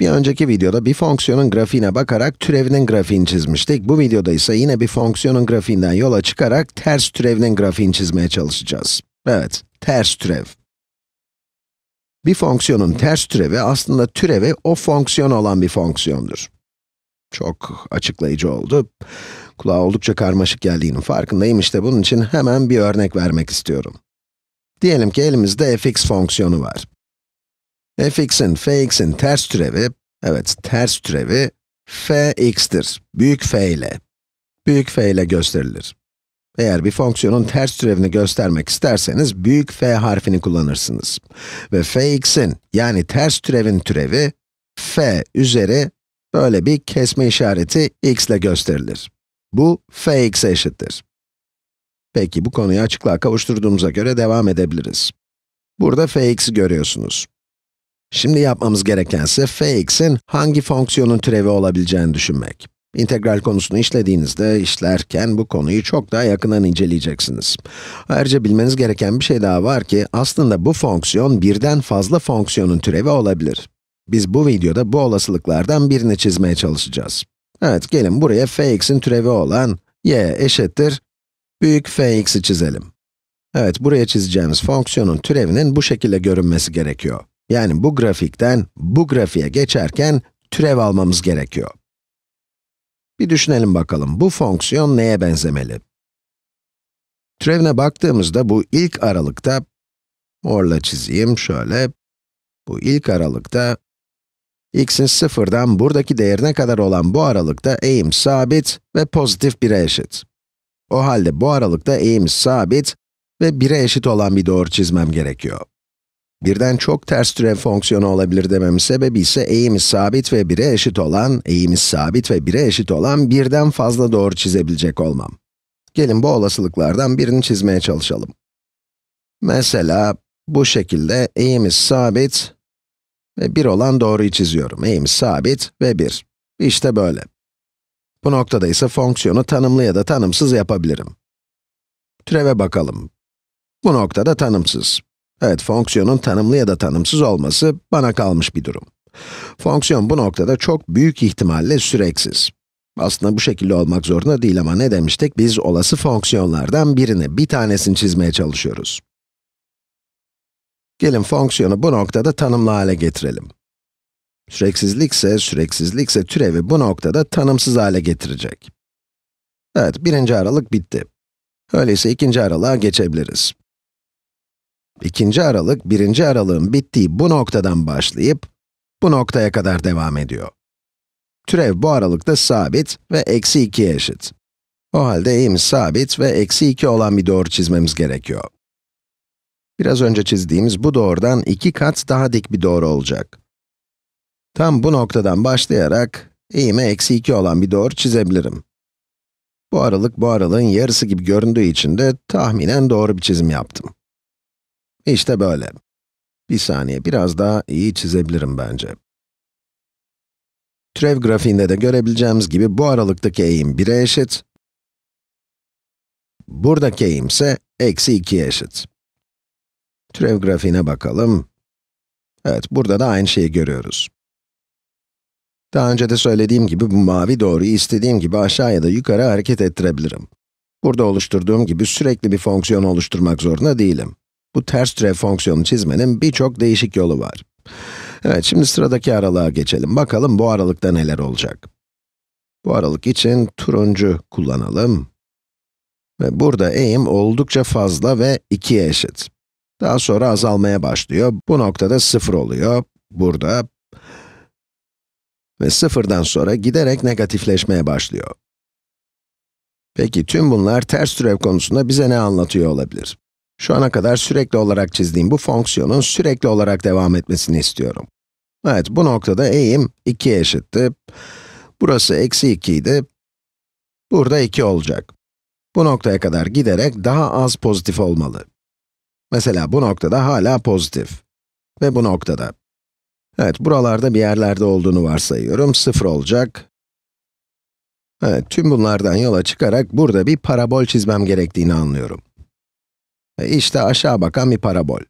Bir önceki videoda bir fonksiyonun grafiğine bakarak türevinin grafiğini çizmiştik. Bu videoda ise yine bir fonksiyonun grafiğinden yola çıkarak ters türevinin grafiğini çizmeye çalışacağız. Evet, ters türev. Bir fonksiyonun ters türevi aslında türevi o fonksiyon olan bir fonksiyondur. Çok açıklayıcı oldu. Kulağa oldukça karmaşık geldiğinin farkındayım. İşte bunun için hemen bir örnek vermek istiyorum. Diyelim ki elimizde fx fonksiyonu var. E, fx'in, fx'in ters türevi, evet ters türevi fx'tir. Büyük f ile. Büyük f ile gösterilir. Eğer bir fonksiyonun ters türevini göstermek isterseniz büyük f harfini kullanırsınız. Ve fx'in yani ters türevin türevi f üzeri böyle bir kesme işareti x ile gösterilir. Bu fx'e eşittir. Peki bu konuyu açıklığa kavuşturduğumuza göre devam edebiliriz. Burada fx'i görüyorsunuz. Şimdi yapmamız gerekense fx'in hangi fonksiyonun türevi olabileceğini düşünmek. İntegral konusunu işlediğinizde, işlerken bu konuyu çok daha yakından inceleyeceksiniz. Ayrıca bilmeniz gereken bir şey daha var ki, aslında bu fonksiyon birden fazla fonksiyonun türevi olabilir. Biz bu videoda bu olasılıklardan birini çizmeye çalışacağız. Evet, gelin buraya fx'in türevi olan y eşittir büyük fx'i çizelim. Evet, buraya çizeceğimiz fonksiyonun türevinin bu şekilde görünmesi gerekiyor. Yani bu grafikten bu grafiğe geçerken türev almamız gerekiyor. Bir düşünelim bakalım, bu fonksiyon neye benzemeli? Türevine baktığımızda bu ilk aralıkta, morla çizeyim şöyle, bu ilk aralıkta, x'in sıfırdan buradaki değerine kadar olan bu aralıkta eğim sabit ve pozitif 1'e eşit. O halde bu aralıkta eğim sabit ve 1'e eşit olan bir doğru çizmem gerekiyor. Birden çok ters türev fonksiyonu olabilir dememin sebebi ise eğimi sabit ve 1'e eşit olan, eğimi sabit ve 1'e eşit olan birden fazla doğru çizebilecek olmam. Gelin bu olasılıklardan birini çizmeye çalışalım. Mesela bu şekilde eğimi sabit ve 1 olan doğruyu çiziyorum. Eğimi sabit ve 1. İşte böyle. Bu noktada ise fonksiyonu tanımlı ya da tanımsız yapabilirim. Türeve bakalım. Bu noktada tanımsız. Evet, fonksiyonun tanımlı ya da tanımsız olması bana kalmış bir durum. Fonksiyon bu noktada çok büyük ihtimalle süreksiz. Aslında bu şekilde olmak zorunda değil ama ne demiştik? Biz olası fonksiyonlardan birini, bir tanesini çizmeye çalışıyoruz. Gelin fonksiyonu bu noktada tanımlı hale getirelim. Süreksizlikse, süreksizlikse türevi bu noktada tanımsız hale getirecek. Evet, birinci aralık bitti. Öyleyse ikinci aralığa geçebiliriz. 2. aralık, 1. aralığın bittiği bu noktadan başlayıp, bu noktaya kadar devam ediyor. Türev bu aralıkta sabit ve eksi 2'ye eşit. O halde eğim sabit ve eksi 2 olan bir doğru çizmemiz gerekiyor. Biraz önce çizdiğimiz bu doğrudan iki kat daha dik bir doğru olacak. Tam bu noktadan başlayarak, eğime eksi 2 olan bir doğru çizebilirim. Bu aralık bu aralığın yarısı gibi göründüğü için de tahminen doğru bir çizim yaptım. İşte böyle. Bir saniye, biraz daha iyi çizebilirim bence. Türev grafiğinde de görebileceğimiz gibi bu aralıktaki eğim 1'e eşit. Buradaki eğim ise eksi 2'ye eşit. Türev grafiğine bakalım. Evet, burada da aynı şeyi görüyoruz. Daha önce de söylediğim gibi bu mavi doğruyu istediğim gibi aşağı ya da yukarı hareket ettirebilirim. Burada oluşturduğum gibi sürekli bir fonksiyon oluşturmak zorunda değilim. Bu ters türev fonksiyonu çizmenin birçok değişik yolu var. Evet, şimdi sıradaki aralığa geçelim. Bakalım bu aralıkta neler olacak. Bu aralık için turuncu kullanalım. Ve burada eğim oldukça fazla ve 2'ye eşit. Daha sonra azalmaya başlıyor. Bu noktada 0 oluyor. Burada. Ve 0'dan sonra giderek negatifleşmeye başlıyor. Peki tüm bunlar ters türev konusunda bize ne anlatıyor olabilir? Şu ana kadar sürekli olarak çizdiğim bu fonksiyonun sürekli olarak devam etmesini istiyorum. Evet, bu noktada eğim 2 eşitti. Burası eksi 2 idi. Burada 2 olacak. Bu noktaya kadar giderek daha az pozitif olmalı. Mesela bu noktada hala pozitif. Ve bu noktada. Evet, buralarda bir yerlerde olduğunu varsayıyorum. 0 olacak. Evet, tüm bunlardan yola çıkarak burada bir parabol çizmem gerektiğini anlıyorum. İşte aşağı bakan bir parabol.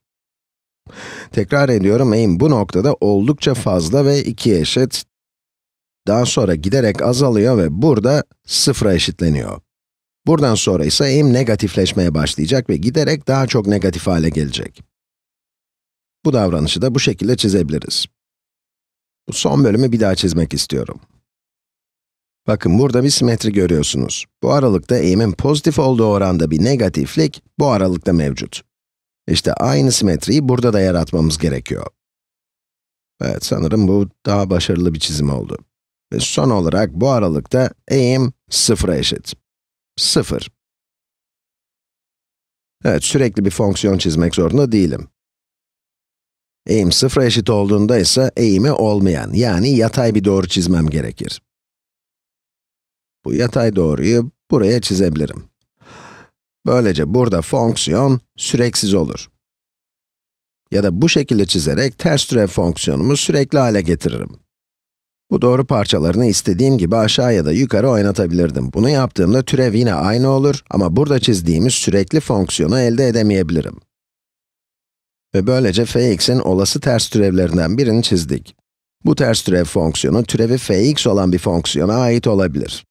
Tekrar ediyorum, eğim bu noktada oldukça fazla ve 2'ye eşit. Daha sonra giderek azalıyor ve burada sıfıra eşitleniyor. Buradan sonra ise eğim negatifleşmeye başlayacak ve giderek daha çok negatif hale gelecek. Bu davranışı da bu şekilde çizebiliriz. Bu son bölümü bir daha çizmek istiyorum. Bakın burada bir simetri görüyorsunuz. Bu aralıkta eğimin pozitif olduğu oranda bir negatiflik, bu aralıkta mevcut. İşte aynı simetriyi burada da yaratmamız gerekiyor. Evet, sanırım bu daha başarılı bir çizim oldu. Ve son olarak bu aralıkta eğim sıfıra eşit. Sıfır. Evet, sürekli bir fonksiyon çizmek zorunda değilim. Eğim sıfıra eşit olduğunda ise eğimi olmayan, yani yatay bir doğru çizmem gerekir. Bu yatay doğruyu buraya çizebilirim. Böylece burada fonksiyon süreksiz olur. Ya da bu şekilde çizerek ters türev fonksiyonumu sürekli hale getiririm. Bu doğru parçalarını istediğim gibi aşağı ya da yukarı oynatabilirdim. Bunu yaptığımda türev yine aynı olur ama burada çizdiğimiz sürekli fonksiyonu elde edemeyebilirim. Ve böylece fx'in olası ters türevlerinden birini çizdik. Bu ters türev fonksiyonu türevi fx olan bir fonksiyona ait olabilir.